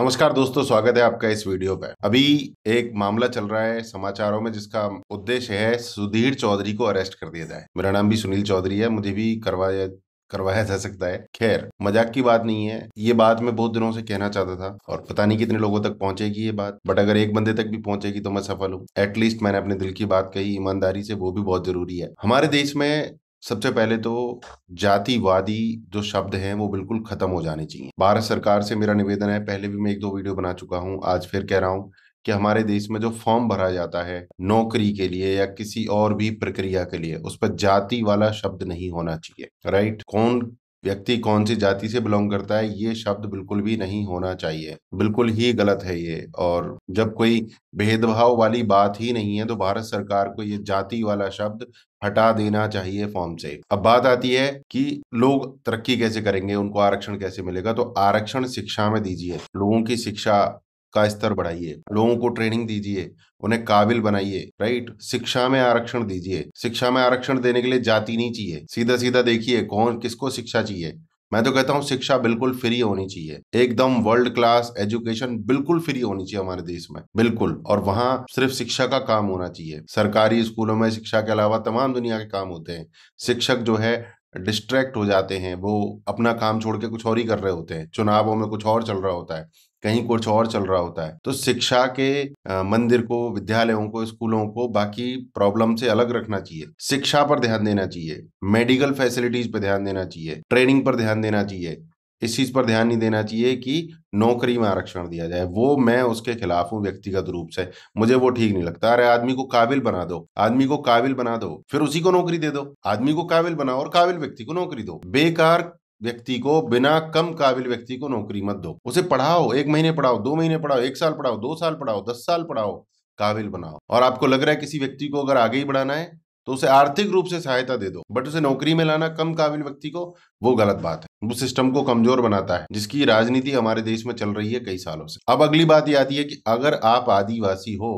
नमस्कार दोस्तों स्वागत है आपका इस वीडियो पर अभी एक मामला चल रहा है समाचारों में जिसका उद्देश्य है सुधीर चौधरी को अरेस्ट कर दिया जाए मेरा नाम भी सुनील चौधरी है मुझे भी करवाया करवाया जा सकता है खैर मजाक की बात नहीं है ये बात मैं बहुत दिनों से कहना चाहता था और पता नहीं कितने लोगों तक पहुंचेगी ये बात बट अगर एक बंदे तक भी पहुंचेगी तो मैं सफल हूँ एटलीस्ट मैंने अपने दिल की बात कही ईमानदारी से वो भी बहुत जरूरी है हमारे देश में सबसे पहले तो जातिवादी जो शब्द हैं वो बिल्कुल ख़त्म हो जाने चाहिए भारत सरकार से मेरा निवेदन है पहले भी मैं एक दो वीडियो बना चुका हूं आज फिर कह रहा हूं कि हमारे देश में जो फॉर्म भरा जाता है नौकरी के लिए या किसी और भी प्रक्रिया के लिए उस पर जाति वाला शब्द नहीं होना चाहिए राइट कौन व्यक्ति कौन सी जाति से बिलोंग करता है ये शब्द बिल्कुल भी नहीं होना चाहिए बिल्कुल ही गलत है ये और जब कोई भेदभाव वाली बात ही नहीं है तो भारत सरकार को ये जाति वाला शब्द हटा देना चाहिए फॉर्म से अब बात आती है कि लोग तरक्की कैसे करेंगे उनको आरक्षण कैसे मिलेगा तो आरक्षण शिक्षा में दीजिए लोगों की शिक्षा का स्तर बढ़ाइए लोगों को ट्रेनिंग दीजिए उन्हें काबिल बनाइए राइट शिक्षा में आरक्षण दीजिए शिक्षा में आरक्षण देने के लिए जाति नहीं चाहिए सीधा सीधा देखिए कौन किसको शिक्षा चाहिए मैं तो कहता हूँ शिक्षा बिल्कुल फ्री होनी चाहिए एकदम वर्ल्ड क्लास एजुकेशन बिल्कुल फ्री होनी चाहिए हमारे देश में बिल्कुल और वहाँ सिर्फ शिक्षा का काम होना चाहिए सरकारी स्कूलों में शिक्षा के अलावा तमाम दुनिया के काम होते हैं शिक्षक जो है डिस्ट्रैक्ट हो जाते हैं वो अपना काम छोड़ के कुछ और ही कर रहे होते हैं चुनावों में कुछ और चल रहा होता है कहीं कुछ और चल रहा होता है तो शिक्षा के मंदिर को विद्यालयों को स्कूलों को बाकी प्रॉब्लम से अलग रखना चाहिए शिक्षा पर ध्यान देना चाहिए मेडिकल फैसिलिटीज पर ध्यान देना चाहिए ट्रेनिंग पर ध्यान देना चाहिए इस चीज़ पर ध्यान नहीं देना चाहिए कि नौकरी में आरक्षण दिया जाए वो मैं उसके खिलाफ हूँ व्यक्तिगत रूप से मुझे वो ठीक नहीं लगता अरे आदमी को काबिल बना दो आदमी को काबिल बना दो फिर उसी को नौकरी दे दो आदमी को काबिल बनाओ और काबिल व्यक्ति को नौकरी दो बेकार व्यक्ति को बिना कम काबिल व्यक्ति को नौकरी मत दो उसे पढ़ाओ एक महीने पढ़ाओ दो महीने पढ़ाओ एक साल पढ़ाओ दो साल पढ़ाओ दस साल पढ़ाओ काबिल बनाओ और आपको लग रहा है किसी व्यक्ति को अगर आगे ही बढ़ाना है तो उसे आर्थिक रूप से सहायता दे दो बट उसे नौकरी में लाना कम काबिल व्यक्ति को वो गलत बात है वो सिस्टम को कमजोर बनाता है जिसकी राजनीति हमारे देश में चल रही है कई सालों से अब अगली बात ये आती है कि अगर आप आदिवासी हो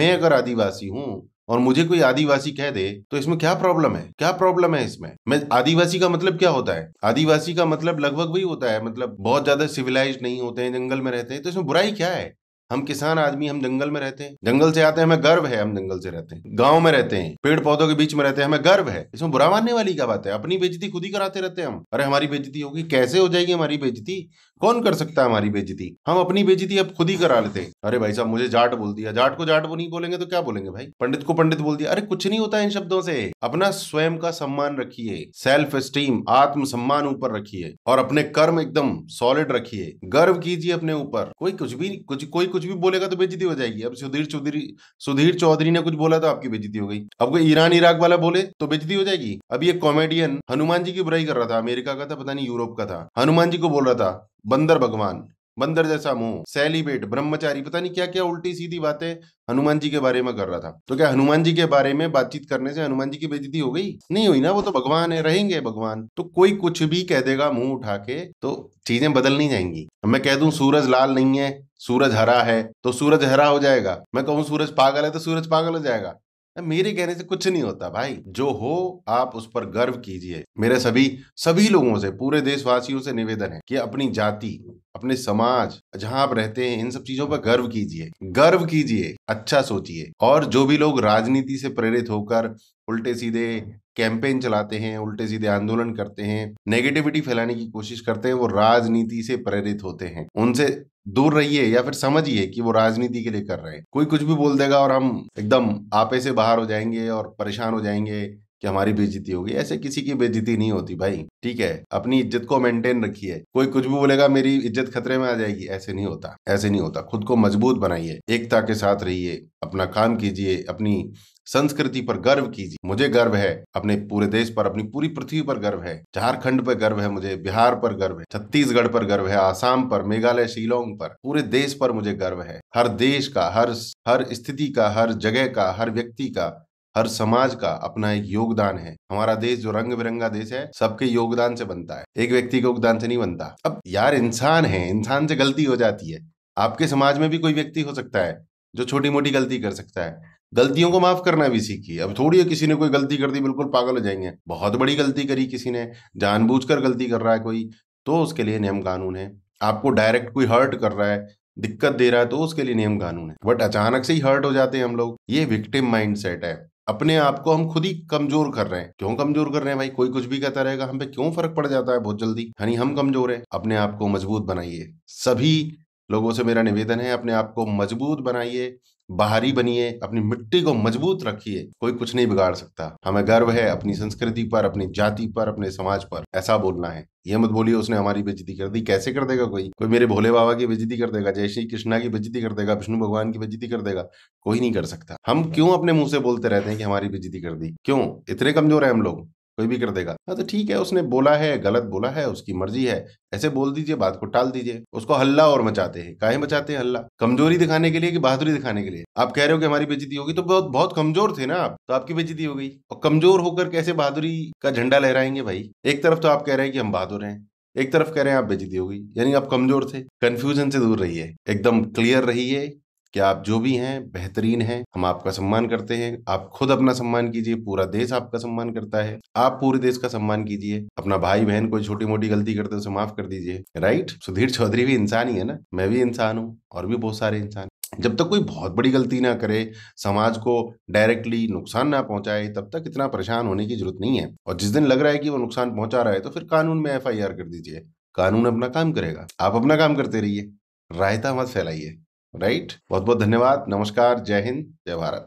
मैं अगर आदिवासी हूँ और मुझे कोई आदिवासी कह दे तो इसमें क्या प्रॉब्लम है क्या प्रॉब्लम है इसमें मैं आदिवासी का मतलब क्या होता है आदिवासी का मतलब लगभग वही होता है मतलब बहुत ज्यादा सिविलाइज नहीं होते हैं जंगल में रहते हैं तो इसमें बुराई क्या है हम किसान आदमी हम जंगल में रहते हैं जंगल से आते हैं हमें गर्व है हम जंगल से रहते हैं गांव में रहते हैं पेड़ पौधों के बीच में रहते हैं हमें गर्व है इसमें बुरा मानने वाली क्या बात है अपनी बेजती खुद ही कराते रहते हैं हम अरे हमारी बेजती होगी कैसे हो जाएगी हमारी बेजती कौन कर सकता है हमारी बेजती हम अपनी बेजती अब खुद ही करा लेते हैं अरे भाई साहब मुझे जाट बोल दिया जाट को जाट वो नहीं बोलेंगे तो क्या बोलेंगे भाई पंडित को पंडित बोल दिया अरे कुछ नहीं होता इन शब्दों से अपना स्वयं का सम्मान रखिए सेल्फ स्टीम आत्म सम्मान ऊपर रखिए और अपने कर्म एकदम सॉलिड रखिए गर्व कीजिए अपने ऊपर कोई कुछ भी कुछ कोई कुछ भी बोलेगा तो बेजती हो जाएगी अब सुधीर चौधरी सुधीर चौधरी ने कुछ बोला तो आपकी बेजती हो गई अब कोई ईरान इराक वाला बोले तो बेजती हो जाएगी अब ये कॉमेडियन हनुमान जी की बुराई कर रहा था अमेरिका का था पता नहीं यूरोप का था हनुमान जी को बोल रहा था बंदर भगवान बंदर जैसा मुंह सेलिब्रेट ब्रह्मचारी पता नहीं क्या क्या उल्टी सीधी बातें हनुमान जी के बारे में कर रहा था तो क्या हनुमान जी के बारे में बातचीत करने से हनुमान जी की बेजती हो गई नहीं हुई ना वो तो भगवान है रहेंगे भगवान तो कोई कुछ भी कह देगा मुंह उठा के तो चीजें बदल नहीं जाएंगी मैं कह दू सूरज लाल नहीं है सूरज हरा है तो सूरज हरा हो जाएगा मैं कहूँ सूरज पागल है तो सूरज पागल हो जाएगा मेरे कहने से कुछ नहीं होता भाई जो हो आप उस पर गर्व कीजिए मेरे सभी सभी लोगों से पूरे देशवासियों से निवेदन है कि अपनी जाति अपने समाज जहाँ आप रहते हैं इन सब चीजों पर गर्व कीजिए गर्व कीजिए अच्छा सोचिए और जो भी लोग राजनीति से प्रेरित होकर उल्टे सीधे कैंपेन चलाते हैं उल्टे सीधे आंदोलन करते हैं नेगेटिविटी फैलाने की कोशिश करते हैं वो राजनीति से प्रेरित होते हैं उनसे दूर रहिए या फिर समझिए कि वो राजनीति के लिए कर रहे हैं कोई कुछ भी बोल देगा और हम एकदम आपे से बाहर हो जाएंगे और परेशान हो जाएंगे कि हमारी बेजती होगी ऐसे किसी की बेजती नहीं होती भाई ठीक है अपनी इज्जत को मेंटेन रखिए कोई कुछ भी बोलेगा मेरी इज्जत खतरे में आ जाएगी ऐसे नहीं होता ऐसे नहीं होता खुद को मजबूत बनाइए एकता के साथ रहिए अपना काम कीजिए अपनी संस्कृति पर गर्व कीजिए मुझे गर्व है अपने पूरे देश पर अपनी पूरी पृथ्वी पर गर्व है झारखंड पर गर्व है मुझे बिहार पर गर्व है छत्तीसगढ़ पर गर्व है आसाम पर मेघालय शिलोंग पर पूरे देश पर मुझे गर्व है हर देश का हर हर स्थिति का हर जगह का हर व्यक्ति का हर समाज का अपना एक योगदान है हमारा देश जो रंग बिरंगा देश है सबके योगदान से बनता है एक व्यक्ति के योगदान से नहीं बनता अब यार इंसान है इंसान से गलती हो जाती है आपके समाज में भी कोई व्यक्ति हो सकता है जो छोटी मोटी गलती कर सकता है गलतियों को माफ करना भी सीखिए अब थोड़ी है किसी ने कोई गलती कर दी बिल्कुल पागल हो जाएंगे बहुत बड़ी गलती करी किसी ने जानबूझकर गलती कर रहा है कोई तो उसके लिए नियम कानून है आपको डायरेक्ट कोई हर्ट कर रहा है दिक्कत दे रहा है तो उसके लिए नियम कानून है बट अचानक से ही हर्ट हो जाते हैं हम लोग ये विक्टिम माइंड है अपने आप को हम खुद ही कमजोर कर रहे हैं क्यों कमजोर कर रहे हैं भाई कोई कुछ भी कहता रहेगा हम पे क्यों फर्क पड़ जाता है बहुत जल्दी यानी हम कमजोर है अपने आप को मजबूत बनाइए सभी लोगों से मेरा निवेदन है अपने आप को मजबूत बनाइए बाहरी बनिए अपनी मिट्टी को मजबूत रखिए कोई कुछ नहीं बिगाड़ सकता हमें गर्व है अपनी संस्कृति पर अपनी जाति पर अपने समाज पर ऐसा बोलना है ये मत बोलिए उसने हमारी बेजती कर दी कैसे कर देगा कोई कोई मेरे भोले बाबा की बेजती कर देगा जय श्री कृष्णा की बेजती कर देगा विष्णु भगवान की बेजती कर देगा कोई नहीं कर सकता हम क्यों अपने मुंह से बोलते रहते हैं कि हमारी बेजती कर दी क्यों इतने कमजोर है हम लोग कोई भी कर देगा हाँ तो ठीक है उसने बोला है गलत बोला है उसकी मर्जी है ऐसे बोल दीजिए बात को टाल दीजिए उसको हल्ला और मचाते हैं काहे मचाते हैं हल्ला कमजोरी दिखाने के लिए कि बहादुरी दिखाने के लिए आप कह रहे हो कि हमारी बेजती होगी तो बहुत बहुत कमजोर थे ना आप तो आपकी बेजती हो गई और कमजोर होकर कैसे बहादुरी का झंडा लहराएंगे भाई एक तरफ तो आप कह रहे हैं कि हम बहादुर हैं एक तरफ कह रहे हैं आप बेजती होगी यानी आप कमजोर थे कंफ्यूजन से दूर रहिए एकदम क्लियर रहिए कि आप जो भी हैं बेहतरीन हैं हम आपका सम्मान करते हैं आप खुद अपना सम्मान कीजिए पूरा देश आपका सम्मान करता है आप पूरे देश का सम्मान कीजिए अपना भाई बहन कोई छोटी मोटी गलती करते हैं उसे माफ कर दीजिए राइट सुधीर चौधरी भी इंसान ही है ना मैं भी इंसान हूँ और भी बहुत सारे इंसान जब तक कोई बहुत बड़ी गलती ना करे समाज को डायरेक्टली नुकसान ना पहुंचाए तब तक इतना परेशान होने की जरूरत नहीं है और जिस दिन लग रहा है कि वो नुकसान पहुंचा रहा है तो फिर कानून में एफआईआर कर दीजिए कानून अपना काम करेगा आप अपना काम करते रहिए रायता मत फैलाइए राइट बहुत बहुत धन्यवाद नमस्कार जय हिंद जय भारत